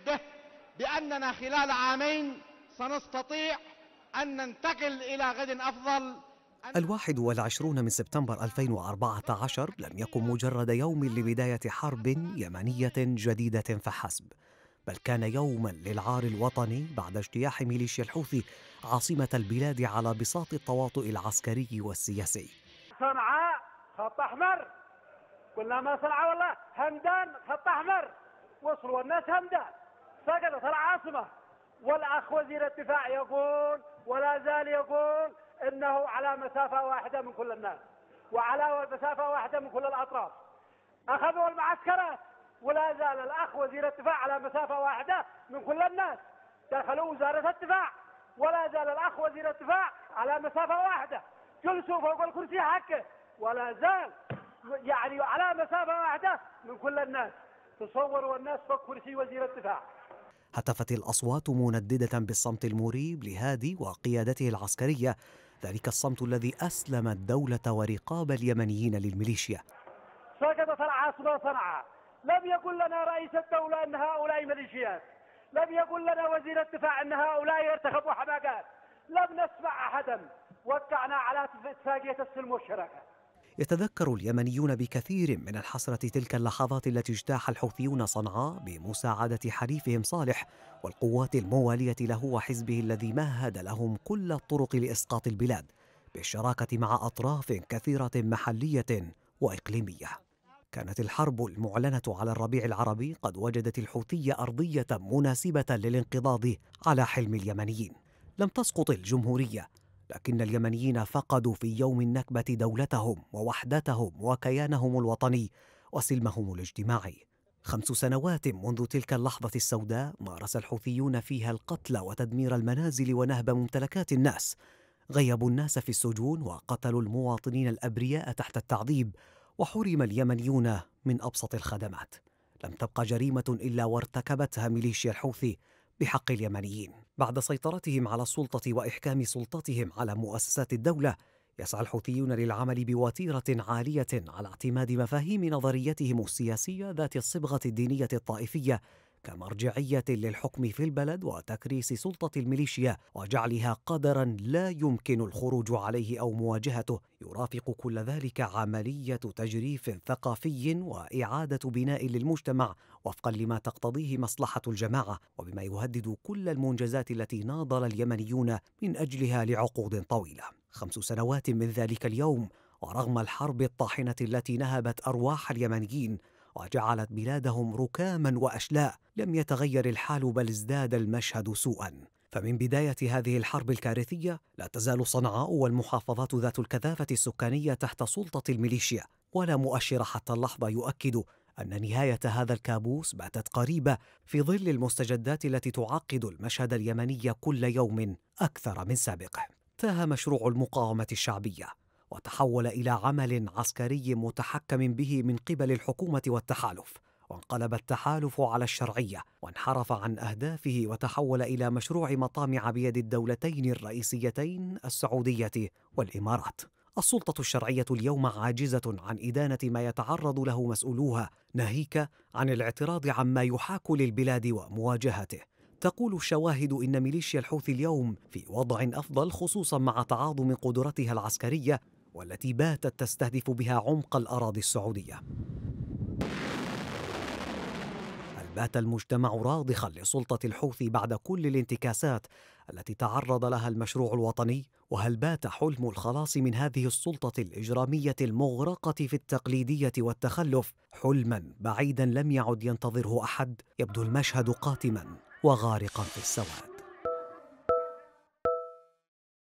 متأكد به بأننا خلال عامين سنستطيع أن ننتقل إلى غد أفضل الواحد والعشرون من سبتمبر 2014 لم يكن مجرد يوم لبداية حرب يمنية جديدة فحسب بل كان يوما للعار الوطني بعد اجتياح ميليشيا الحوثي عاصمة البلاد على بساط التواطؤ العسكري والسياسي صنعاء خط أحمر كلنا ما صنعاء والله همدان خط أحمر وصلوا الناس همدان سقطت العاصمة والأخ وزير الدفاع يقول ولا زال يقول إنه على مسافة واحدة من كل الناس وعلى مسافة واحدة من كل الأطراف أخذوا المعسكرات ولا زال الأخ وزير الدفاع على مسافة واحدة من كل الناس دخلوا وزارة الدفاع ولا زال الأخ وزير الدفاع على مسافة واحدة جلسوا فوق الكرسي حقه ولا زال يعني على مسافة واحدة من كل الناس تصور والناس فوق كرسي وزير الدفاع هتفت الأصوات منددة بالصمت المريب لهادي وقيادته العسكرية ذلك الصمت الذي أسلم الدولة ورقاب اليمنيين للميليشيا سقطت العاصمة صنعاء لم يقل لنا رئيس الدولة أن هؤلاء ميليشيات لم يقل لنا وزير الدفاع أن هؤلاء يرتخبوا حماقات لم نسمع أحدا وقعنا على اتفاقية السلم والشراكة يتذكر اليمنيون بكثير من الحسرة تلك اللحظات التي اجتاح الحوثيون صنعاء بمساعدة حليفهم صالح والقوات الموالية له وحزبه الذي مهد لهم كل الطرق لإسقاط البلاد بالشراكة مع أطراف كثيرة محلية وإقليمية. كانت الحرب المعلنة على الربيع العربي قد وجدت الحوثية أرضية مناسبة للانقضاض على حلم اليمنيين. لم تسقط الجمهورية لكن اليمنيين فقدوا في يوم النكبه دولتهم ووحدتهم وكيانهم الوطني وسلمهم الاجتماعي خمس سنوات منذ تلك اللحظة السوداء مارس الحوثيون فيها القتل وتدمير المنازل ونهب ممتلكات الناس غيبوا الناس في السجون وقتلوا المواطنين الأبرياء تحت التعذيب وحرم اليمنيون من أبسط الخدمات لم تبقى جريمة إلا وارتكبتها ميليشيا الحوثي بحق اليمنيين بعد سيطرتهم على السلطة وإحكام سلطتهم على مؤسسات الدولة يسعى الحوثيون للعمل بوتيرة عالية على اعتماد مفاهيم نظريتهم السياسية ذات الصبغة الدينية الطائفية كمرجعية للحكم في البلد وتكريس سلطة الميليشيا وجعلها قدرا لا يمكن الخروج عليه أو مواجهته يرافق كل ذلك عملية تجريف ثقافي وإعادة بناء للمجتمع وفقا لما تقتضيه مصلحة الجماعة وبما يهدد كل المنجزات التي ناضل اليمنيون من أجلها لعقود طويلة خمس سنوات من ذلك اليوم ورغم الحرب الطاحنة التي نهبت أرواح اليمنيين وجعلت بلادهم ركاما واشلاء لم يتغير الحال بل ازداد المشهد سوءا فمن بداية هذه الحرب الكارثية لا تزال صنعاء والمحافظات ذات الكثافة السكانية تحت سلطة الميليشيا ولا مؤشر حتى اللحظة يؤكد أن نهاية هذا الكابوس باتت قريبة في ظل المستجدات التي تعقد المشهد اليمني كل يوم أكثر من سابقه. تاه مشروع المقاومة الشعبية وتحول الى عمل عسكري متحكم به من قبل الحكومه والتحالف وانقلب التحالف على الشرعيه وانحرف عن اهدافه وتحول الى مشروع مطامع بيد الدولتين الرئيسيتين السعوديه والامارات السلطة الشرعية اليوم عاجزة عن إدانة ما يتعرض له مسؤولوها، ناهيك عن الاعتراض عما يحاك للبلاد ومواجهته. تقول الشواهد إن ميليشيا الحوثي اليوم في وضع أفضل خصوصا مع تعاظم قدرتها العسكرية والتي باتت تستهدف بها عمق الأراضي السعودية بات المجتمع راضخا لسلطة الحوثي بعد كل الانتكاسات التي تعرض لها المشروع الوطني وهل بات حلم الخلاص من هذه السلطة الإجرامية المغرقة في التقليدية والتخلف حلما بعيدا لم يعد ينتظره أحد يبدو المشهد قاتما وغارقا في السواد